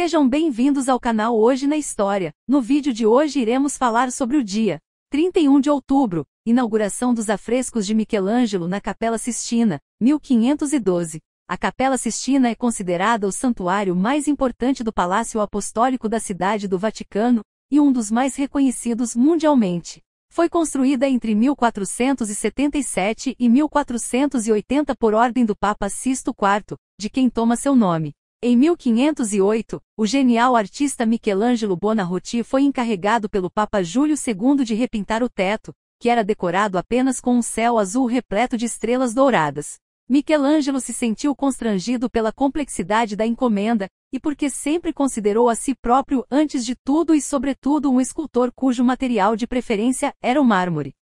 Sejam bem-vindos ao canal Hoje na História. No vídeo de hoje iremos falar sobre o dia 31 de outubro, inauguração dos afrescos de Michelangelo na Capela Sistina, 1512. A Capela Sistina é considerada o santuário mais importante do Palácio Apostólico da Cidade do Vaticano e um dos mais reconhecidos mundialmente. Foi construída entre 1477 e 1480 por ordem do Papa Sisto IV, de quem toma seu nome. Em 1508, o genial artista Michelangelo Buonarroti foi encarregado pelo Papa Júlio II de repintar o teto, que era decorado apenas com um céu azul repleto de estrelas douradas. Michelangelo se sentiu constrangido pela complexidade da encomenda, e porque sempre considerou a si próprio antes de tudo e sobretudo um escultor cujo material de preferência era o mármore.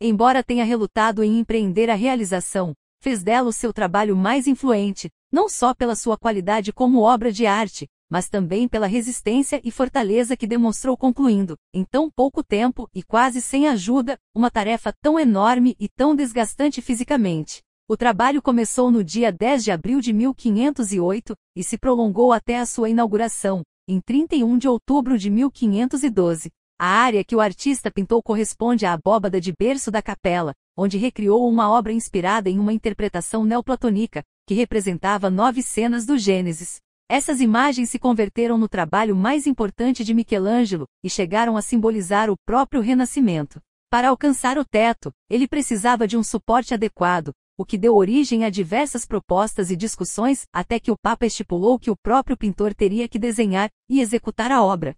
Embora tenha relutado em empreender a realização, fez dela o seu trabalho mais influente, não só pela sua qualidade como obra de arte, mas também pela resistência e fortaleza que demonstrou concluindo, em tão pouco tempo e quase sem ajuda, uma tarefa tão enorme e tão desgastante fisicamente. O trabalho começou no dia 10 de abril de 1508 e se prolongou até a sua inauguração, em 31 de outubro de 1512. A área que o artista pintou corresponde à abóbada de berço da capela, onde recriou uma obra inspirada em uma interpretação neoplatônica, que representava nove cenas do Gênesis. Essas imagens se converteram no trabalho mais importante de Michelangelo e chegaram a simbolizar o próprio Renascimento. Para alcançar o teto, ele precisava de um suporte adequado, o que deu origem a diversas propostas e discussões até que o Papa estipulou que o próprio pintor teria que desenhar e executar a obra.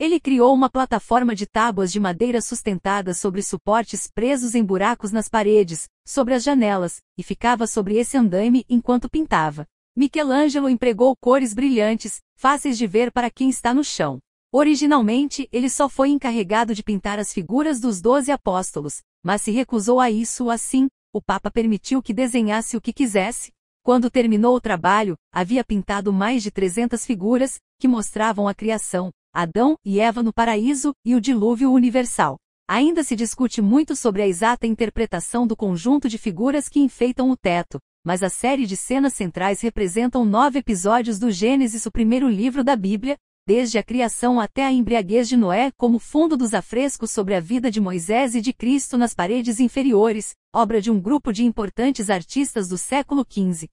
Ele criou uma plataforma de tábuas de madeira sustentadas sobre suportes presos em buracos nas paredes, sobre as janelas, e ficava sobre esse andaime enquanto pintava. Michelangelo empregou cores brilhantes, fáceis de ver para quem está no chão. Originalmente, ele só foi encarregado de pintar as figuras dos doze apóstolos, mas se recusou a isso assim, o Papa permitiu que desenhasse o que quisesse. Quando terminou o trabalho, havia pintado mais de 300 figuras, que mostravam a criação, Adão e Eva no paraíso e o dilúvio universal. Ainda se discute muito sobre a exata interpretação do conjunto de figuras que enfeitam o teto, mas a série de cenas centrais representam nove episódios do Gênesis, o primeiro livro da Bíblia, desde a criação até a embriaguez de Noé, como fundo dos afrescos sobre a vida de Moisés e de Cristo nas paredes inferiores, obra de um grupo de importantes artistas do século XV.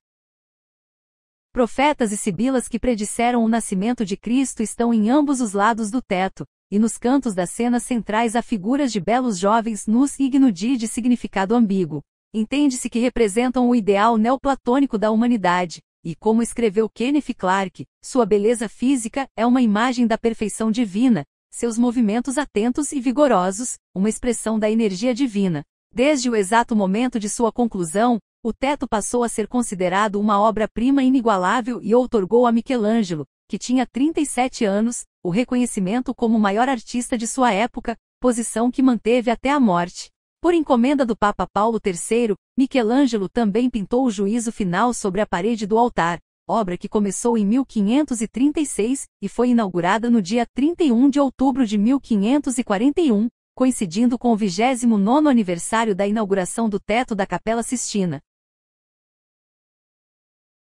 Profetas e sibilas que predisseram o nascimento de Cristo estão em ambos os lados do teto, e nos cantos das cenas centrais há figuras de belos jovens nus e ignudi de significado ambíguo. Entende-se que representam o ideal neoplatônico da humanidade, e como escreveu Kenneth Clark, sua beleza física é uma imagem da perfeição divina, seus movimentos atentos e vigorosos, uma expressão da energia divina. Desde o exato momento de sua conclusão, o teto passou a ser considerado uma obra-prima inigualável e outorgou a Michelangelo, que tinha 37 anos, o reconhecimento como maior artista de sua época, posição que manteve até a morte. Por encomenda do Papa Paulo III, Michelangelo também pintou o juízo final sobre a parede do altar, obra que começou em 1536 e foi inaugurada no dia 31 de outubro de 1541, coincidindo com o 29 aniversário da inauguração do teto da Capela Sistina.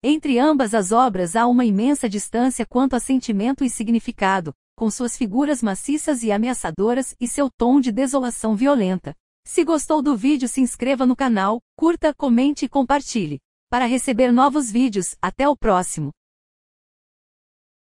Entre ambas as obras há uma imensa distância quanto a sentimento e significado, com suas figuras maciças e ameaçadoras e seu tom de desolação violenta. Se gostou do vídeo se inscreva no canal, curta, comente e compartilhe. Para receber novos vídeos, até o próximo.